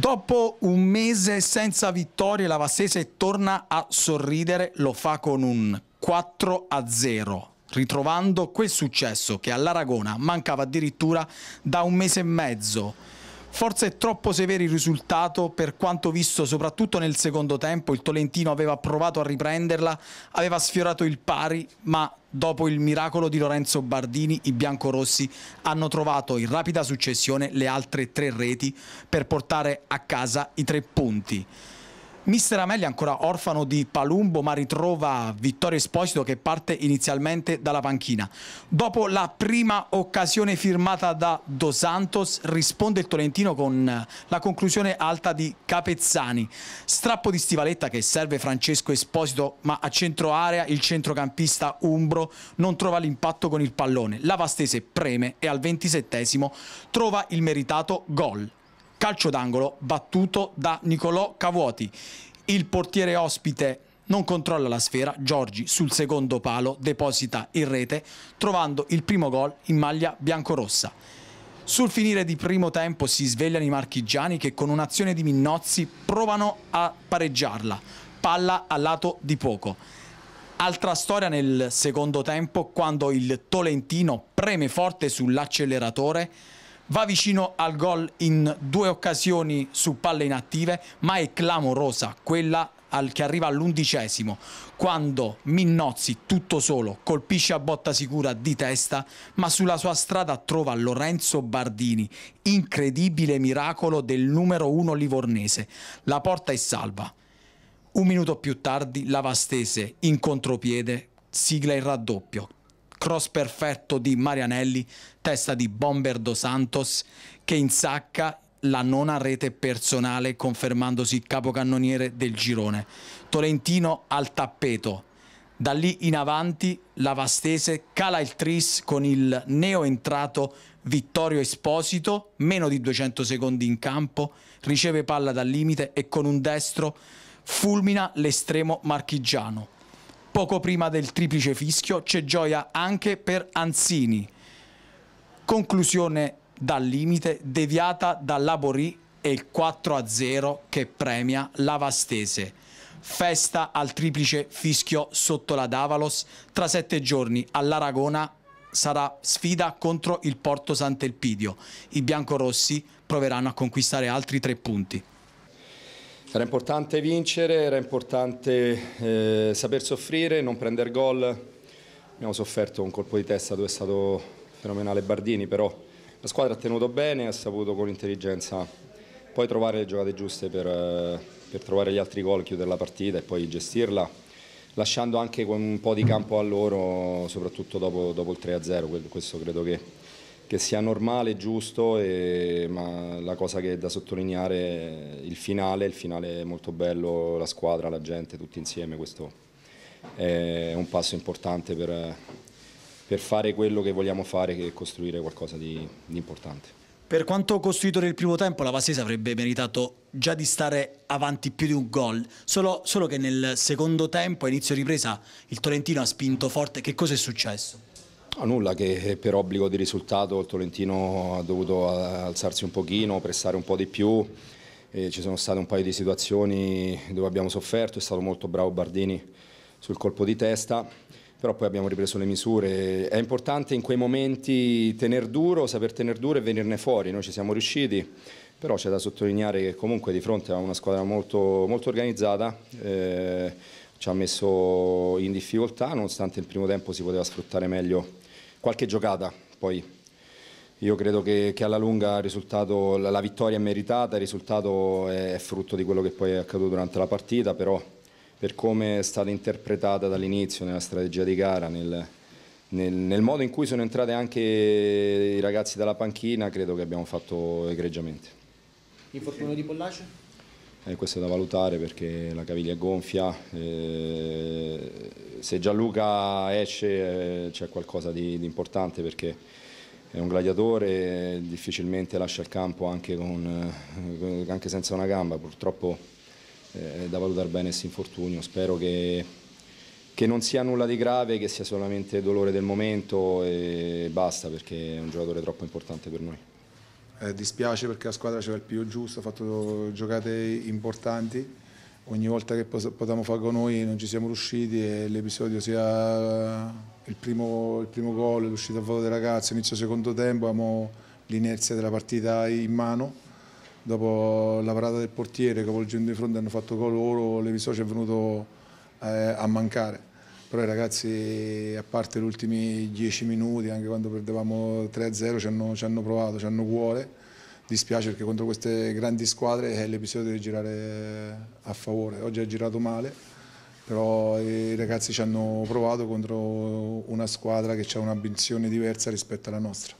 Dopo un mese senza vittorie, la Vassese torna a sorridere, lo fa con un 4 a 0 ritrovando quel successo che all'Aragona mancava addirittura da un mese e mezzo. Forse è troppo severo il risultato per quanto visto soprattutto nel secondo tempo, il Tolentino aveva provato a riprenderla, aveva sfiorato il pari, ma dopo il miracolo di Lorenzo Bardini i biancorossi hanno trovato in rapida successione le altre tre reti per portare a casa i tre punti. Mister Amelia ancora orfano di Palumbo ma ritrova Vittorio Esposito che parte inizialmente dalla panchina. Dopo la prima occasione firmata da Dos Santos risponde il Tolentino con la conclusione alta di Capezzani. Strappo di stivaletta che serve Francesco Esposito ma a centro area il centrocampista Umbro non trova l'impatto con il pallone. La Vastese preme e al ventisettesimo trova il meritato gol calcio d'angolo battuto da Nicolò Cavuoti. Il portiere ospite non controlla la sfera, Giorgi sul secondo palo deposita in rete trovando il primo gol in maglia biancorossa. Sul finire di primo tempo si svegliano i marchigiani che con un'azione di Minnozzi provano a pareggiarla, palla a lato di poco. Altra storia nel secondo tempo quando il Tolentino preme forte sull'acceleratore va vicino al gol in due occasioni su palle inattive, ma è clamorosa quella al che arriva all'undicesimo, quando Minnozzi, tutto solo, colpisce a botta sicura di testa, ma sulla sua strada trova Lorenzo Bardini, incredibile miracolo del numero uno livornese. La porta è salva. Un minuto più tardi, la Vastese, in contropiede, sigla il raddoppio, cross perfetto di Marianelli, testa di Bomber Dos Santos che insacca la nona rete personale confermandosi capocannoniere del girone. Tolentino al tappeto. Da lì in avanti la Vastese cala il tris con il neo entrato Vittorio Esposito, meno di 200 secondi in campo, riceve palla dal limite e con un destro fulmina l'estremo marchigiano Poco prima del triplice fischio c'è gioia anche per Anzini. Conclusione dal limite deviata da Laborì e il 4-0 che premia la Vastese. Festa al triplice fischio sotto la Davalos. Tra sette giorni all'Aragona sarà sfida contro il Porto Sant'Elpidio. I biancorossi proveranno a conquistare altri tre punti. Era importante vincere, era importante eh, saper soffrire, non prendere gol. Abbiamo sofferto un colpo di testa dove è stato fenomenale Bardini, però la squadra ha tenuto bene, ha saputo con intelligenza poi trovare le giocate giuste per, eh, per trovare gli altri gol, chiudere la partita e poi gestirla, lasciando anche un po' di campo a loro, soprattutto dopo, dopo il 3-0. Questo credo che che sia normale, giusto, e, ma la cosa che è da sottolineare è il finale, il finale è molto bello, la squadra, la gente, tutti insieme, questo è un passo importante per, per fare quello che vogliamo fare, che è costruire qualcosa di, di importante. Per quanto costruito nel primo tempo, la Vassese avrebbe meritato già di stare avanti più di un gol, solo, solo che nel secondo tempo, a inizio ripresa, il Tolentino ha spinto forte. Che cosa è successo? Nulla che per obbligo di risultato il Tolentino ha dovuto eh, alzarsi un pochino, pressare un po' di più, e ci sono state un paio di situazioni dove abbiamo sofferto, è stato molto bravo Bardini sul colpo di testa, però poi abbiamo ripreso le misure. È importante in quei momenti tenere duro, saper tenere duro e venirne fuori, noi ci siamo riusciti, però c'è da sottolineare che comunque di fronte a una squadra molto, molto organizzata. Eh, ci ha messo in difficoltà, nonostante il primo tempo si poteva sfruttare meglio qualche giocata. Poi io credo che, che alla lunga il la, la, vittoria è meritata, il risultato è, è frutto di quello che poi è accaduto durante la partita, però per come è stata interpretata dall'inizio nella strategia di gara, nel, nel, nel, modo in cui sono entrati anche i ragazzi dalla panchina, credo che abbiamo fatto egregiamente. Infortunio di Pollace? eh, questo è da valutare perché la caviglia è gonfia, eh, se Gianluca esce eh, c'è qualcosa di, di, importante perché è un gladiatore, difficilmente lascia il campo anche, con, eh, anche senza una gamba, purtroppo eh, è da valutare bene questo infortunio, spero che, che, non sia nulla di grave, che sia solamente dolore del momento e basta perché è un giocatore troppo importante per noi. Eh, dispiace perché la squadra c'era il più giusto, ha fatto giocate importanti. Ogni volta che potevamo fare con noi non ci siamo riusciti e l'episodio sia il primo, il primo gol, l'uscita a volo dei ragazzi, inizio secondo tempo, abbiamo l'inerzia della partita in mano. Dopo la parata del portiere, capovolgendo di fronte, hanno fatto gol loro, l'episodio è venuto eh, a mancare però i ragazzi a parte gli ultimi dieci minuti, anche quando perdevamo 3-0 ci hanno, ci hanno provato, ci hanno cuore dispiace perché contro queste grandi squadre è eh, l'episodio deve girare a favore. Oggi ha girato male, però i ragazzi ci hanno provato contro una squadra che ha un'ambizione diversa rispetto alla nostra.